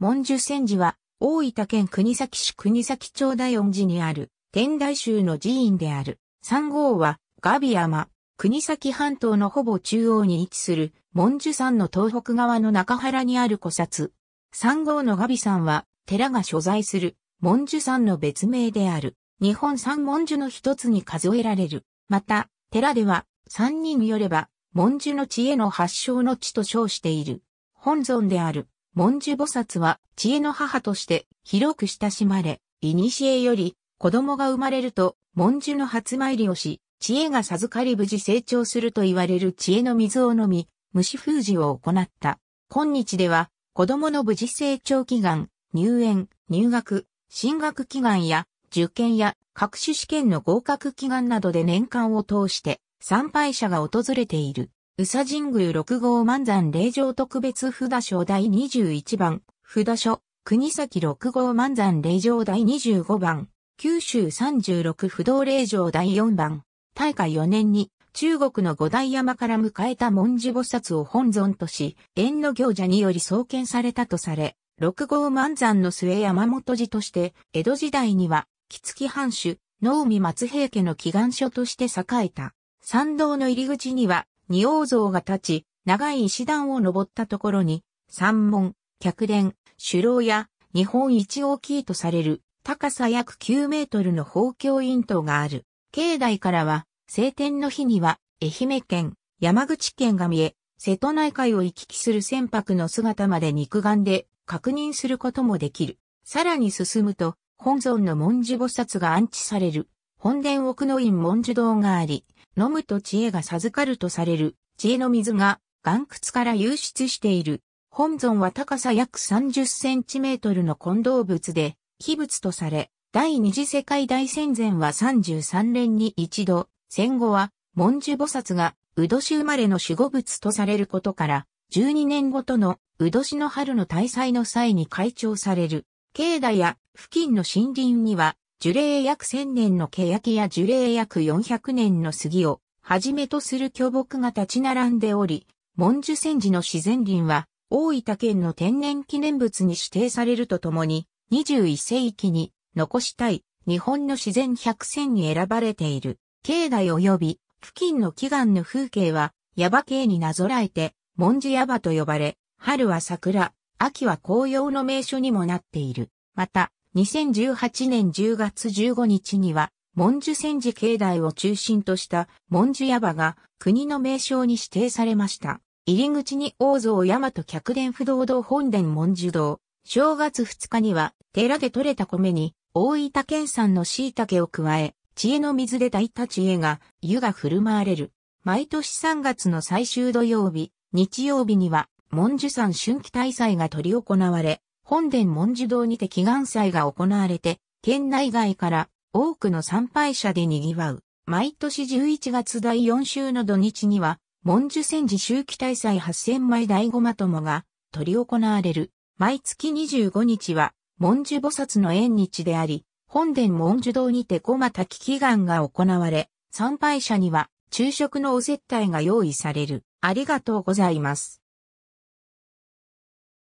文殊仙寺は、大分県国崎市国崎町大恩寺にある、天台宗の寺院である。3号は、ガビ山、国崎半島のほぼ中央に位置する、文殊山の東北側の中原にある古刹。3号のガビ山は、寺が所在する、文殊山の別名である。日本三文殊の一つに数えられる。また、寺では、3人によれば、文殊の知恵の発祥の地と称している。本尊である。文殊菩薩は知恵の母として広く親しまれ、古より子供が生まれると文殊の初参りをし、知恵が授かり無事成長すると言われる知恵の水を飲み、虫封じを行った。今日では子供の無事成長祈願、入園、入学、進学祈願や受験や各種試験の合格祈願などで年間を通して参拝者が訪れている。宇佐神宮六号満山霊場特別札所第21番、札所、国崎六号満山霊場第25番、九州三十六不動霊場第4番、大化4年に中国の五大山から迎えた文字菩薩を本尊とし、縁の行者により創建されたとされ、六号満山の末山本寺として、江戸時代には、木月藩主、能見松平家の祈願所として栄えた。参道の入り口には、仁王像が立ち、長い石段を登ったところに、山門、客殿、首楼や日本一大きいとされる高さ約9メートルの宝鏡院塔がある。境内からは、晴天の日には愛媛県、山口県が見え、瀬戸内海を行き来する船舶の姿まで肉眼で確認することもできる。さらに進むと、本尊の文字菩薩が安置される本殿奥の院文殊堂があり、飲むと知恵が授かるとされる、知恵の水が岩窟から湧出している。本尊は高さ約30センチメートルの混動物で、秘仏とされ、第二次世界大戦前は33年に一度、戦後は文殊菩薩が、うどし生まれの守護物とされることから、12年ごとのうどしの春の大祭の際に開帳される。境内や付近の森林には、樹齢約1000年の欅や樹齢約400年の杉をはじめとする巨木が立ち並んでおり、文殊仙寺の自然林は大分県の天然記念物に指定されるとともに、21世紀に残したい日本の自然百選に選ばれている。境内及び付近の祈願の風景は、ヤバ系になぞらえて、文殊ヤバと呼ばれ、春は桜、秋は紅葉の名所にもなっている。また、2018年10月15日には、文殊戦時境内を中心とした文殊矢場が国の名称に指定されました。入り口に王像大和客殿不動堂本殿文殊堂。正月2日には寺で採れた米に大分県産の椎茸を加え、知恵の水で炊いた知恵が湯が振る舞われる。毎年3月の最終土曜日、日曜日には文殊山春季大祭が取り行われ、本殿文殊堂にて祈願祭が行われて、県内外から多くの参拝者で賑わう。毎年11月第4週の土日には、文殊戦時周期大祭8000枚大ごまともが、執り行われる。毎月25日は、文殊菩薩の縁日であり、本殿文殊堂にてごま滝祈願が行われ、参拝者には、昼食のお接待が用意される。ありがとうございます。